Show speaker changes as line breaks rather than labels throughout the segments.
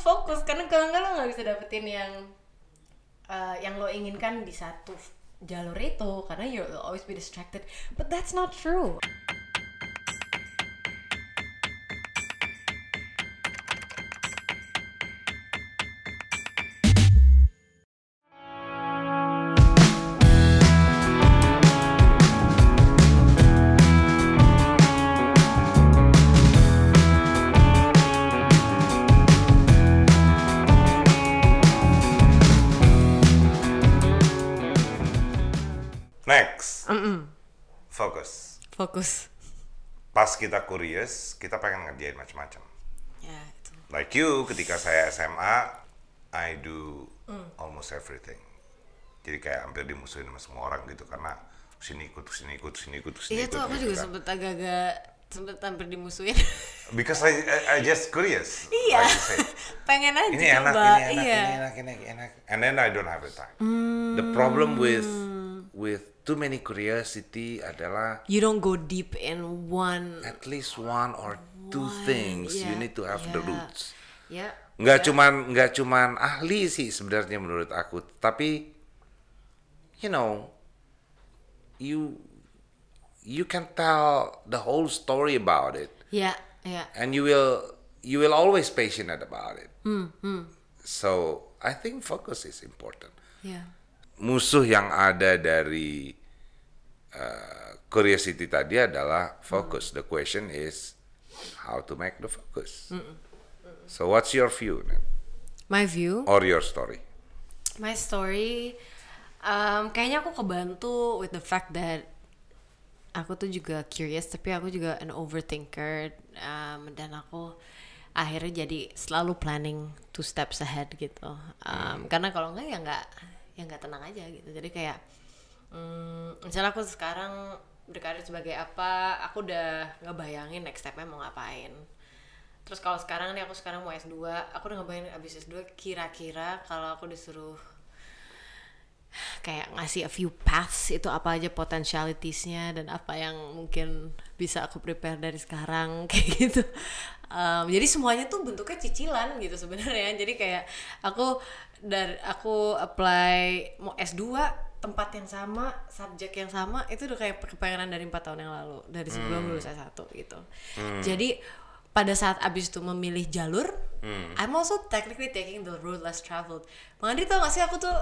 fokus karena kalau enggak lo nggak bisa dapetin yang uh, yang lo inginkan di satu jalur itu karena you always be distracted but that's not true fokus
pas kita curious kita pengen ngerjain macam-macam ya like you ketika saya SMA I do mm. almost everything jadi kayak hampir dimusuhin sama semua orang gitu karena sini ikut sini ikut sini ikut sini iya ikut iya tuh aku gitu juga kan.
sempet agak-agak sempet hampir dimusuhin
because I, I, I just curious iya like
pengen aja ini coba. enak ini enak, iya. ini enak ini enak
and then I don't have the time mm. the problem with hmm. with too many curiosity adalah
you don't go deep in one at least one or one, two things yeah, you need to have yeah, the roots
yeah nggak yeah. cuman nggak cuman ahli sih sebenarnya menurut aku tapi you know you you can tell the whole story about it
yeah yeah
and you will you will always passionate about it
mm, mm.
so I think focus is important yeah musuh yang ada dari Eh, curiosity tadi adalah fokus. Mm. The question is how to make the focus. Mm -mm. So what's your view? My view? Or your story?
My story, um, kayaknya aku kebantu with the fact that aku tuh juga curious, tapi aku juga an overthinker um, dan aku akhirnya jadi selalu planning two steps ahead gitu. Um, mm. Karena kalau enggak ya enggak ya enggak tenang aja gitu. Jadi kayak hmm, misalnya aku sekarang berkarir sebagai apa aku udah ngebayangin next stepnya mau ngapain terus kalau sekarang nih aku sekarang mau S2 aku udah ngebayangin abis S2 kira-kira kalau aku disuruh kayak ngasih a few paths itu apa aja potentialitiesnya dan apa yang mungkin bisa aku prepare dari sekarang kayak gitu um, jadi semuanya tuh bentuknya cicilan gitu sebenarnya jadi kayak aku dari aku apply mau S2 tempat yang sama, subjek yang sama itu udah kayak kepengenan dari empat tahun yang lalu dari sebelum hmm. lulus S1 gitu. Hmm. Jadi pada saat abis itu memilih jalur, hmm. I'm also technically taking the road less traveled. Andri tau gak sih aku tuh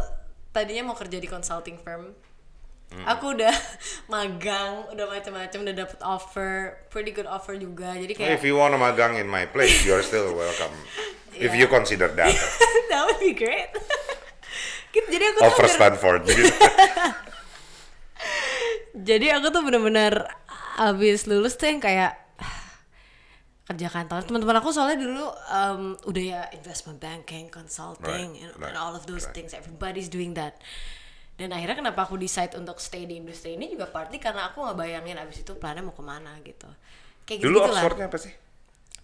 tadinya mau kerja di consulting firm. Hmm. Aku udah magang, udah macam-macam, udah dapet offer, pretty good offer juga. Jadi kayak If
you wanna magang in my place, you're still welcome. yeah. If you consider that.
that would be great gitu jadi aku over tuh Stanford gitu. jadi aku tuh bener-bener abis lulus tuh yang kayak kerja kantor teman-teman aku soalnya dulu um, udah ya investment banking consulting right, and, right, and all of those right. things everybody's doing that dan akhirnya kenapa aku decide untuk stay di industri ini juga partly karena aku nggak bayangin abis itu plannya mau kemana gitu kayak dulu gitu, -gitu Oxfordnya apa sih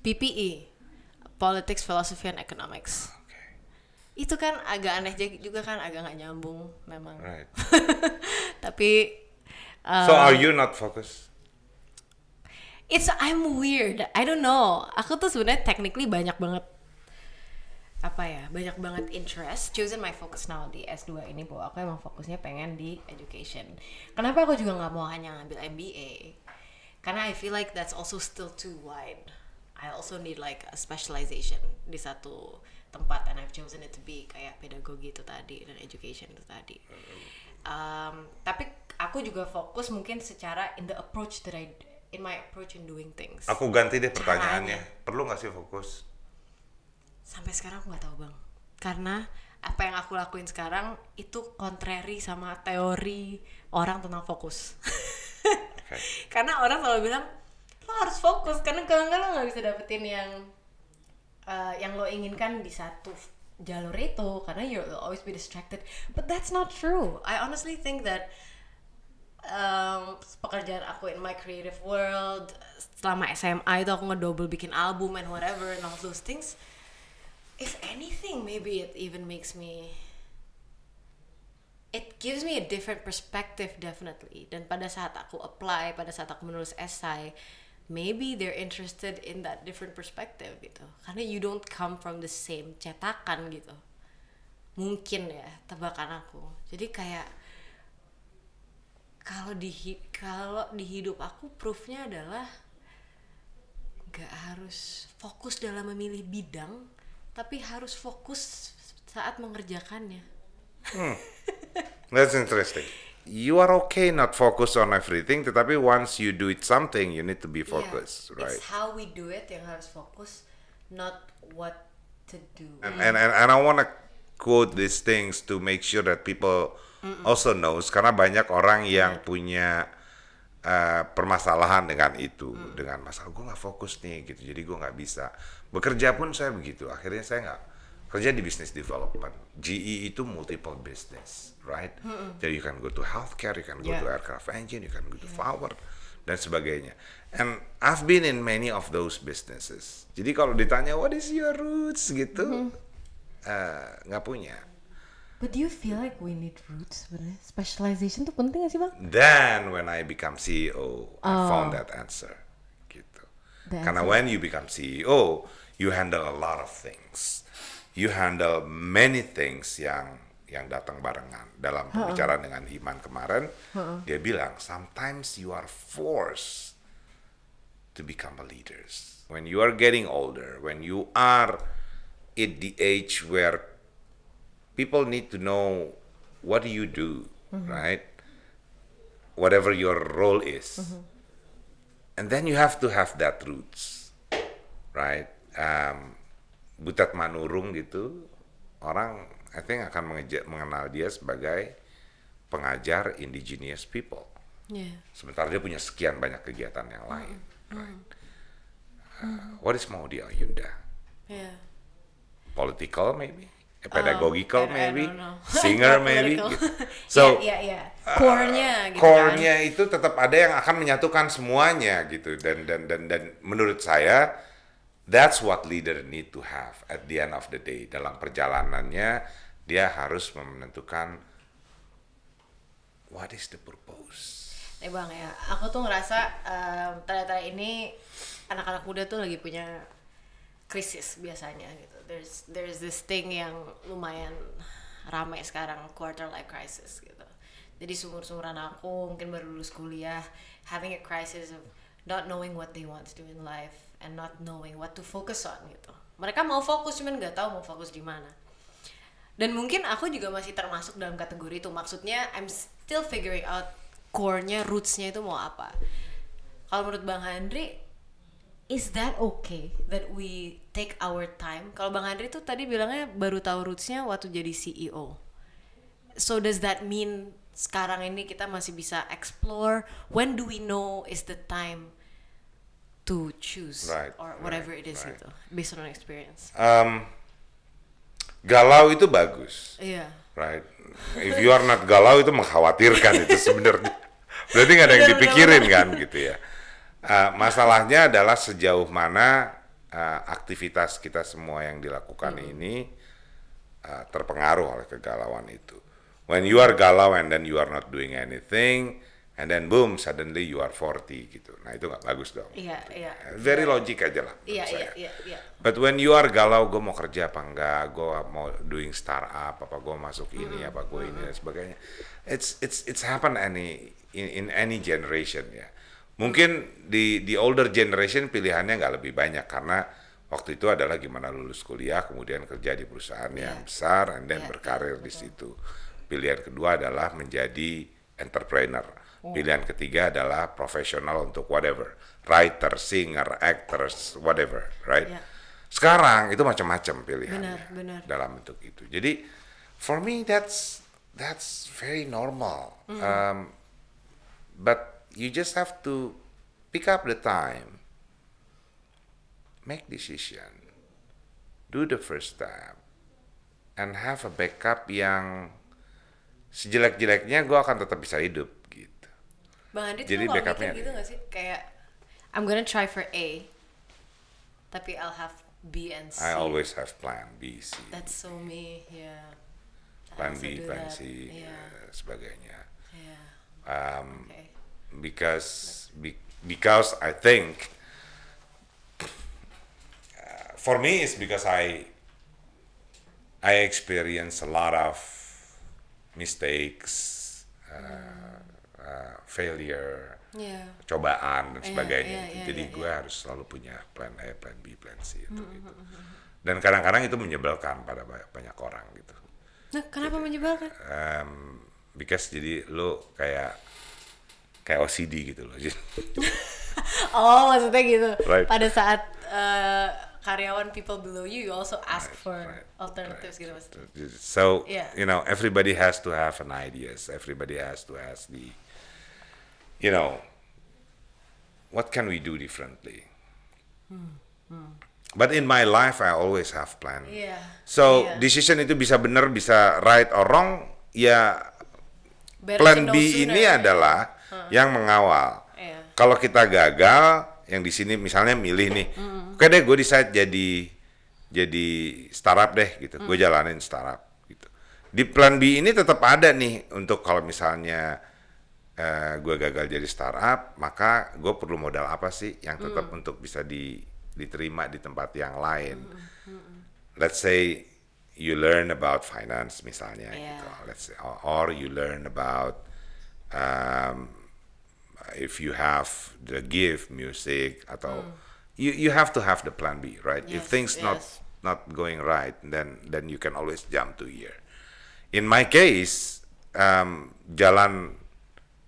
PPE Politics Philosophy and Economics itu kan agak aneh juga kan agak nggak nyambung memang right. tapi um, so eh, are you
not focused
it's I'm weird I don't know aku tuh sebenarnya technically banyak banget apa ya banyak banget interest chosen my focus now di S2 ini bahwa aku emang fokusnya pengen di education kenapa aku juga nggak mau hanya ngambil MBA karena I feel like that's also still too wide I also need like a specialization di satu tempat and I've chosen it to be kayak pedagogi itu tadi dan education itu tadi. Um, tapi aku juga fokus mungkin secara in the approach that I in my approach in doing things. Aku ganti deh pertanyaannya.
Caranya. Perlu nggak sih fokus?
Sampai sekarang aku nggak tahu bang. Karena apa yang aku lakuin sekarang itu kontrari sama teori orang tentang fokus. okay. Karena orang selalu bilang lo harus fokus karena kadang nggak lo nggak bisa dapetin yang uh, yang lo inginkan di satu jalur itu karena you'll always be distracted but that's not true I honestly think that um, pekerjaan aku in my creative world selama SMA itu aku ngedouble bikin album and whatever and all those things if anything maybe it even makes me it gives me a different perspective definitely dan pada saat aku apply pada saat aku menulis esai maybe they're interested in that different perspective gitu karena you don't come from the same cetakan gitu mungkin ya tebakan aku jadi kayak kalau di kalau di hidup aku proofnya adalah nggak harus fokus dalam memilih bidang tapi harus fokus saat mengerjakannya hmm.
that's interesting you are okay not focus on everything tetapi once you do it something you need to be focused yeah, right it's
how we do it yang harus fokus not what to do and and, and, and
I want to quote these things to make sure that people mm -mm. also knows karena banyak orang iya. yang yeah. punya Uh, permasalahan dengan itu hmm. dengan masalah gue nggak fokus nih gitu jadi gue nggak bisa bekerja pun saya begitu akhirnya saya nggak kerja di business development. GE itu multiple business, right? Mm-hmm. Jadi you can go to healthcare, you can go yeah. to aircraft engine, you can go to yeah. power dan sebagainya. And I've been in many of those businesses. Jadi kalau ditanya what is your roots gitu, mm-hmm. Eh, nggak mm-hmm. uh, punya.
But do you feel like we need roots sebenarnya? Specialization tuh penting gak sih bang?
Then when I become CEO, oh. I found that answer. Gitu.
Karena when
you become CEO, you handle a lot of things you handle many things yang yang datang barengan dalam pembicaraan uh -uh. dengan Iman kemarin uh dia bilang sometimes you are forced to become a leaders when you are getting older when you are at the age where people need to know what do you do mm-hmm. right whatever your role is mm-hmm. and then you have to have that roots right um, Butet Manurung gitu, orang I think akan mengenal dia sebagai pengajar indigenous people. Yeah. Sementara dia punya sekian banyak kegiatan yang lain. Mm. mm. Right? Mm. Uh, what is mau Ayunda? Yeah. Political maybe? Eh, pedagogical um, maybe, I singer maybe. Gitu. So yeah,
yeah, yeah. Uh, core-nya, uh, gitu core kan?
itu tetap ada yang akan menyatukan semuanya gitu dan dan dan dan menurut saya That's what leader need to have at the end of the day. Dalam perjalanannya, dia harus menentukan what is the purpose.
Eh bang ya, aku tuh ngerasa um, ternyata ini anak-anak muda tuh lagi punya krisis biasanya gitu. There's there's this thing yang lumayan ramai sekarang quarter life crisis gitu. Jadi sumur-sumuran aku mungkin baru lulus kuliah having a crisis of not knowing what they want to do in life and not knowing what to focus on gitu mereka mau fokus cuman nggak tahu mau fokus di mana dan mungkin aku juga masih termasuk dalam kategori itu maksudnya I'm still figuring out core-nya roots-nya itu mau apa kalau menurut Bang Henry, is that okay that we take our time kalau Bang Henry tuh tadi bilangnya baru tahu roots-nya waktu jadi CEO so does that mean sekarang ini kita masih bisa explore when do we know is the time to choose right, or whatever right, it is right. itu based on experience.
Um, galau itu bagus. Iya. Yeah. Right.
If you are not
galau itu mengkhawatirkan itu sebenarnya. Berarti nggak ada yang dipikirin kan gitu ya. Uh, masalahnya adalah sejauh mana uh, aktivitas kita semua yang dilakukan mm. ini uh, terpengaruh oleh kegalauan itu. When you are galau and then you are not doing anything, and then boom suddenly you are 40 gitu. Nah itu nggak bagus dong.
Iya yeah, gitu. iya. Yeah. Very logic aja lah. Iya iya, iya iya.
But when you are galau, gue mau kerja apa enggak, gue mau doing startup apa gue masuk mm -hmm. ini apa gue ini dan sebagainya. It's it's it's happen any in, in any generation ya. Mungkin di di older generation pilihannya nggak lebih banyak karena waktu itu adalah gimana lulus kuliah kemudian kerja di perusahaan yeah. yang iya. besar and then yeah, iya, berkarir yeah, di situ. Pilihan kedua adalah menjadi entrepreneur Oh. Pilihan ketiga adalah profesional untuk whatever, writer, singer, actors, whatever, right? Yeah. Sekarang itu macam-macam pilihannya benar, benar. dalam bentuk itu. Jadi for me that's that's very normal. Mm. Um, but you just have to pick up the time, make decision, do the first step, and have a backup yang sejelek-jeleknya gue akan tetap bisa hidup Bang Andi Jadi tuh backupnya gitu
gak sih? Kayak I'm gonna try for A, tapi I'll have B and C. I always
have plan B, C.
That's so me, yeah. Plan B, plan that. C, yeah.
Eh, sebagainya. Yeah. Um, okay. Because be, because I think for me it's because I I experience a lot of mistakes. Uh, mm. Eh, failure, yeah. cobaan dan iya, sebagainya. Yeah, yeah, yeah, Jadi yeah, gue yeah. harus selalu punya plan A, plan B, plan C itu. Mm -hmm. gitu. Mm-hmm, mm-hmm. Dan kadang-kadang itu menyebalkan pada banyak orang gitu.
Nah, kenapa jadi, menyebalkan?
Um, because jadi lo kayak kayak OCD gitu loh.
oh, maksudnya gitu. Right. Pada saat uh, karyawan people below you, you also ask right, for right, alternatives gitu right. gitu maksudnya. So, yeah.
you know, everybody has to have an ideas. Everybody has to ask the you know, what can we do differently?
Hmm. Hmm.
But in my life I always have plan. Yeah. So yeah. decision itu bisa benar, bisa right or wrong, ya
Better plan B sooner, ini right?
adalah huh hmm. yang mengawal. Yeah. Kalau kita gagal, yang di sini misalnya milih nih, mm-hmm. oke deh gue decide jadi jadi startup deh gitu, mm gue jalanin startup gitu. Di plan B ini tetap ada nih untuk kalau misalnya uh, eh, gue gagal jadi startup, maka gue perlu modal apa sih yang tetap mm. untuk bisa di, diterima di tempat yang lain. Mm. hmm Let's say you learn about finance misalnya, yeah. gitu. Let's say, or, or you learn about um, if you have the gift music atau mm. you you have to have the plan B, right? Yes, if things yes. not not going right, then then you can always jump to here. In my case, um, jalan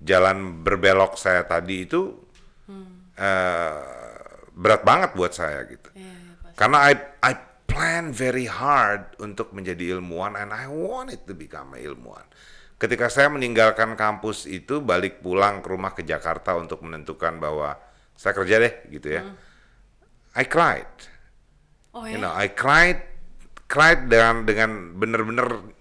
jalan berbelok saya tadi itu hmm. uh, berat banget buat saya gitu. Yeah, yeah, Karena I I plan very hard untuk menjadi ilmuwan and I wanted to become ilmuwan. Ketika saya meninggalkan kampus itu balik pulang ke rumah ke Jakarta untuk menentukan bahwa saya kerja deh gitu ya. Hmm. I cried. Oh, ya? You know, ya? I cried cried dengan dengan benar-benar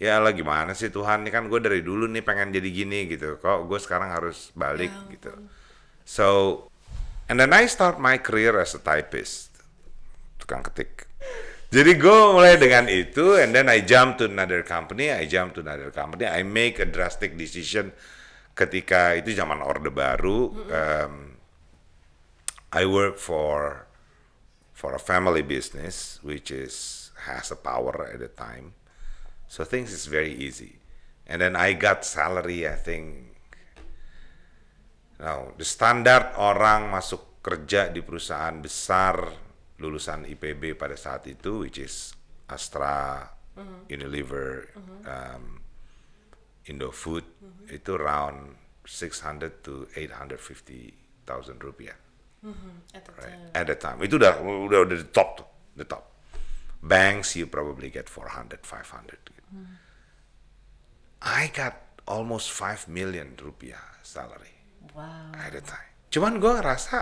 ya lah gimana sih Tuhan ini kan gue dari dulu nih pengen jadi gini gitu kok gue sekarang harus balik yeah. gitu so and then I start my career as a typist tukang ketik jadi gue mulai dengan itu and then I jump to another company I jump to another company I make a drastic decision ketika itu zaman orde baru um, I work for for a family business which is has a power at the time So things is very easy. And then I got salary, I think. Now, the standard orang masuk kerja di perusahaan besar lulusan IPB pada saat itu, which is Astra, mm -hmm. Unilever, mm -hmm. um, Indofood, mm -hmm. itu round 600 to 850 thousand rupiah. Mm -hmm. At the right? time. At the time. Itu udah, udah, udah the top tuh, the top. Banks you probably get 400, 500 I got almost 5 million rupiah salary
wow. at the time.
Cuman gue ngerasa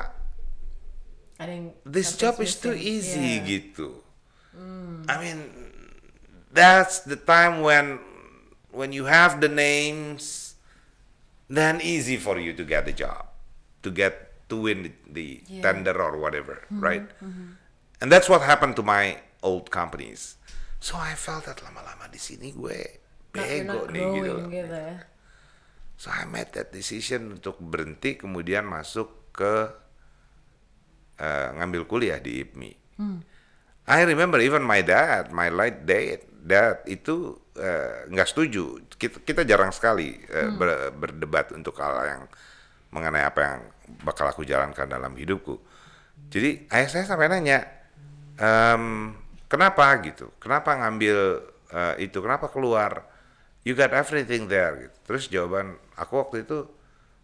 I this job is too easy yeah. gitu. Mm.
I mean that's the time when when you have the names then easy for you to get the job to get to win the yeah. tender or whatever mm -hmm, right mm -hmm. and that's what happened to my old companies So I felt that lama-lama di sini gue
bego nih gitu
Gitu ya. So I made that decision untuk berhenti kemudian masuk ke uh, ngambil kuliah di IPMI. Hmm. I remember even my dad, my late dad, dad itu eh, nggak uh, setuju. Kita, kita jarang sekali uh, hmm. ber, berdebat untuk hal yang mengenai apa yang bakal aku jalankan dalam hidupku. Jadi ayah saya sampai nanya, um, Kenapa gitu? Kenapa ngambil uh, itu? Kenapa keluar? You got everything there. Gitu. Terus jawaban aku waktu itu,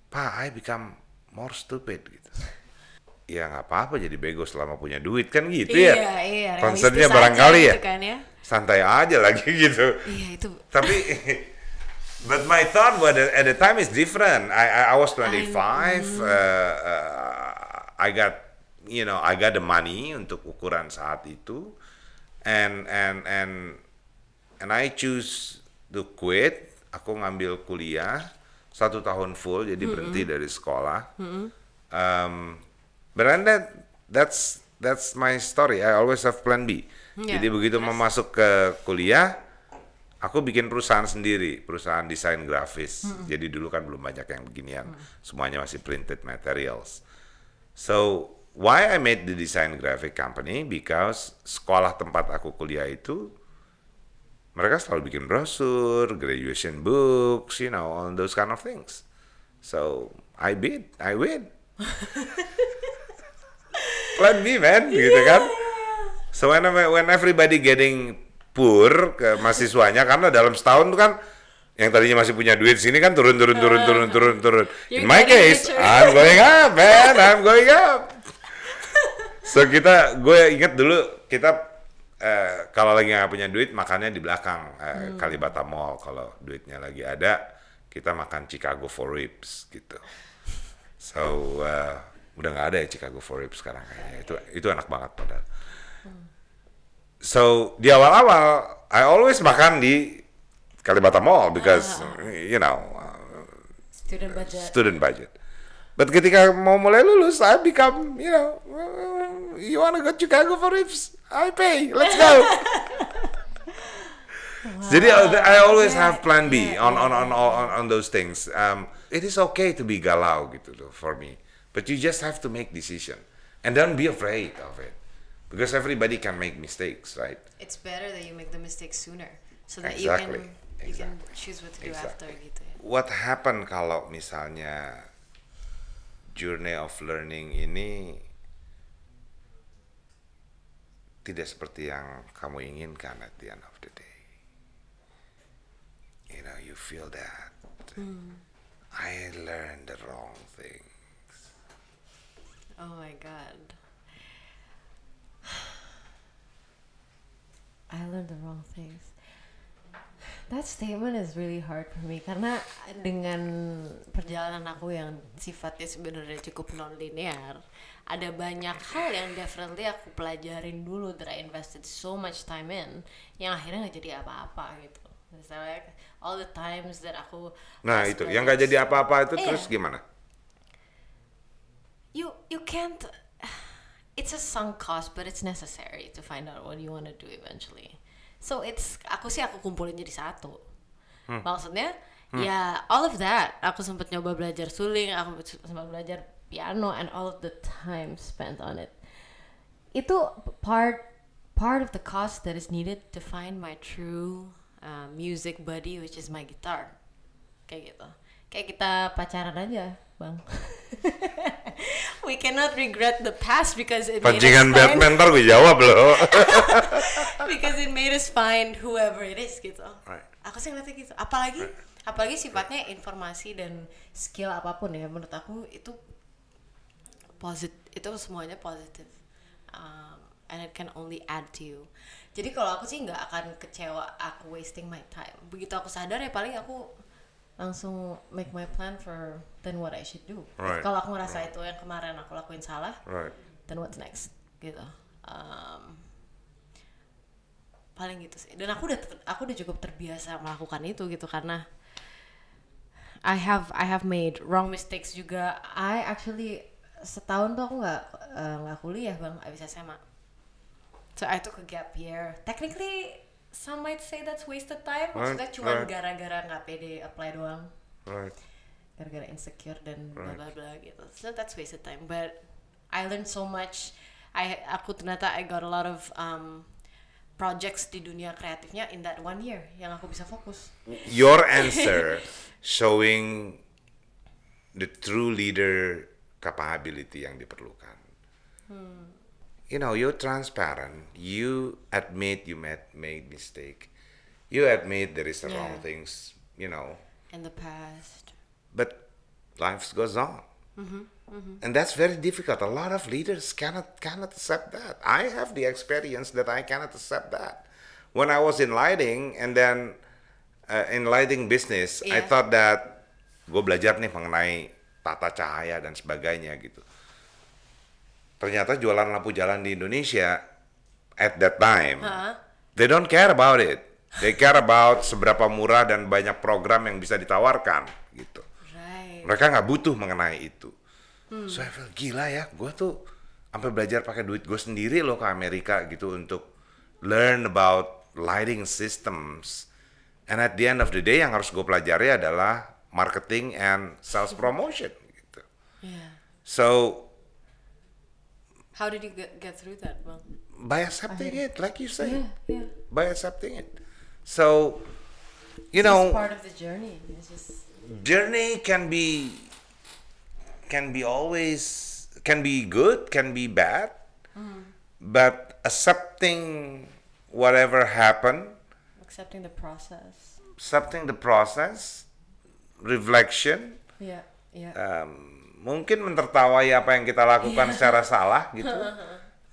Pak, I become more stupid gitu. ya nggak apa-apa jadi bego selama punya duit kan gitu iya, ya. Iya, iya konsernya barangkali ya. Gitu kan, ya. Santai aja lagi gitu. Iya itu. Tapi But my thought was at the time is different. I I, I was 25. five. uh, uh, I got you know I got the money untuk ukuran saat itu and and and and I choose to quit. Aku ngambil kuliah satu tahun full, jadi mm -hmm. berhenti dari sekolah. Mm -hmm. um, but then that that's that's my story. I always have plan B. Yeah. Jadi begitu yes. masuk ke kuliah, aku bikin perusahaan sendiri, perusahaan desain grafis. Mm -hmm. Jadi dulu kan belum banyak yang beginian, mm -hmm. semuanya masih printed materials. So why I made the design graphic company because sekolah tempat aku kuliah itu mereka selalu bikin brosur, graduation books, you know, all those kind of things. So I bid, I win. Plan B man, gitu kan. So when when everybody getting poor ke mahasiswanya karena dalam setahun tuh kan yang tadinya masih punya duit sini kan turun turun turun turun turun turun. In my case, I'm going up, man. I'm going up. so kita gue inget dulu kita eh, kalau lagi nggak punya duit makannya di belakang eh, hmm. Kalibata Mall kalau duitnya lagi ada kita makan Chicago Four Ribs gitu so uh, udah nggak ada ya Chicago Four Ribs sekarang kayaknya itu itu enak banget padahal hmm. so di awal-awal I always makan di Kalibata Mall because ah. you know uh, student
budget student
budget but ketika mau mulai lulus I become you know you wanna go Chicago for ribs? I pay. Let's go. wow. Jadi uh, I always yeah, have plan B yeah, on, on, on on on those things. Um, it is okay to be galau gitu loh for me, but you just have to make decision and don't be afraid of it because everybody can make mistakes, right?
It's better that you make the mistake sooner so that exactly. you can you exactly. can choose what to do exactly. after gitu. Ya.
What happen kalau misalnya journey of learning ini tidak seperti yang kamu inginkan at the end of the day. You know, you feel that.
Mm. I
learned the wrong things.
Oh my god. I learned the wrong things. That statement is really hard for me karena dengan perjalanan aku yang sifatnya sebenarnya cukup non linear, ada banyak hal yang definitely aku pelajarin dulu that I invested so much time in yang akhirnya nggak jadi apa-apa gitu. Misalnya like all the times that aku
Nah, itu yang nggak jadi apa-apa itu eh, terus gimana?
You you can't it's a sunk cost but it's necessary to find out what you want to do eventually So it's aku sih aku kumpulin jadi satu. Hmm. Maksudnya hmm. ya all of that. Aku sempat nyoba belajar suling, aku sempat belajar piano and all of the time spent on it. Itu part part of the cost that is needed to find my true uh, music buddy which is my guitar. Kayak gitu. Kayak kita pacaran aja, Bang. we cannot regret the past because it pancingan Batman ntar gue jawab loh because it made us find whoever it is gitu right. aku sih ngerti gitu apalagi right. apalagi sifatnya informasi dan skill apapun ya menurut aku itu posit. itu semuanya positif um, and it can only add to you jadi kalau aku sih nggak akan kecewa aku wasting my time begitu aku sadar ya paling aku langsung make my plan for then what I should do. Right. Kalau aku ngerasa right. itu yang kemarin aku lakuin salah, right. then what's next gitu. Um, paling gitu sih. Dan aku udah aku udah cukup terbiasa melakukan itu gitu karena I have I have made wrong mistakes juga. I actually setahun tuh aku nggak eh, nggak uh, kuliah bang abis SMA. So I took a gap year. Technically some might say that's wasted time maksudnya right, cuma right. gara-gara nggak pede apply doang right. gara-gara insecure dan right. bla bla bla gitu so that's wasted time but I learned so much I aku ternyata I got a lot of um, projects di dunia kreatifnya in that one year yang aku bisa fokus your answer
showing the true leader capability yang diperlukan hmm you know, you're transparent. You admit you made made mistake. You admit there is the yeah. wrong things. You know.
In the past.
But life goes on.
Mm -hmm. Mm -hmm. And
that's very difficult. A lot of leaders cannot cannot accept that. I have the experience that I cannot accept that. When I was in lighting and then uh, in lighting business, yeah. I thought that gue belajar nih mengenai tata cahaya dan sebagainya gitu. ternyata jualan lampu jalan di Indonesia at that time huh? they don't care about it they care about seberapa murah dan banyak program yang bisa ditawarkan gitu right. mereka nggak butuh mengenai itu hmm. so I feel gila ya gue tuh sampai belajar pakai duit gue sendiri loh ke Amerika gitu untuk learn about lighting systems and at the end of the day yang harus gue pelajari adalah marketing and sales hmm. promotion gitu yeah. so
How did you get, get through that? Well,
by accepting it, like you say, yeah, yeah. by accepting it. So, you it's know, part
of the journey. It's just
journey can be can be always can be good, can be bad, mm. but accepting whatever happened,
accepting the process,
accepting the process, reflection.
Yeah, yeah.
Um, mungkin mentertawai apa yang kita lakukan yeah. secara salah gitu.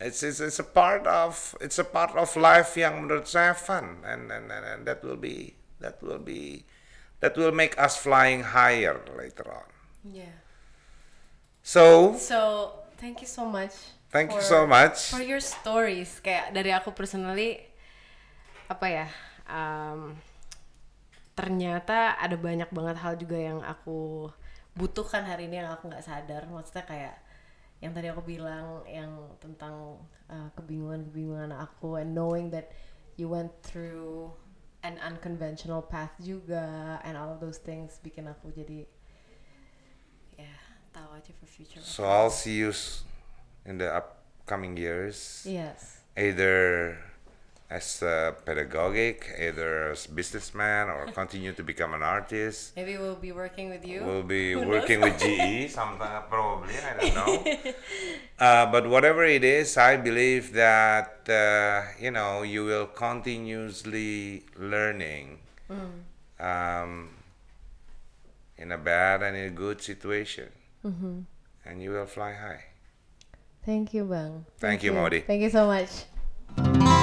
It's, it's it's a part of it's a part of life yang menurut saya fun and and and, and that will be that will be that will make us flying higher later on. Yeah. So. So
thank you so much. Thank for, you so much for your stories kayak dari aku personally apa ya. Um, ternyata ada banyak banget hal juga yang aku butuhkan hari ini yang aku nggak sadar maksudnya kayak yang tadi aku bilang yang tentang kebingungan eh, kebingungan-kebingungan aku and knowing that you went through an unconventional path juga and all of those things bikin aku jadi ya yeah, tahu aja for future so I'll
see you in the upcoming years yes either as a pedagogic, either as businessman or continue to become an artist.
Maybe we'll be working with you. We'll be Who working knows? with GE,
sometime, probably.
I don't know.
uh, but whatever it is, I believe that uh, you know you will continuously learning. Mm. Um, in a bad and in a good situation, mm-hmm. and you will fly high.
Thank you, Bang. Thank,
Thank you, you, Modi.
Thank you so much.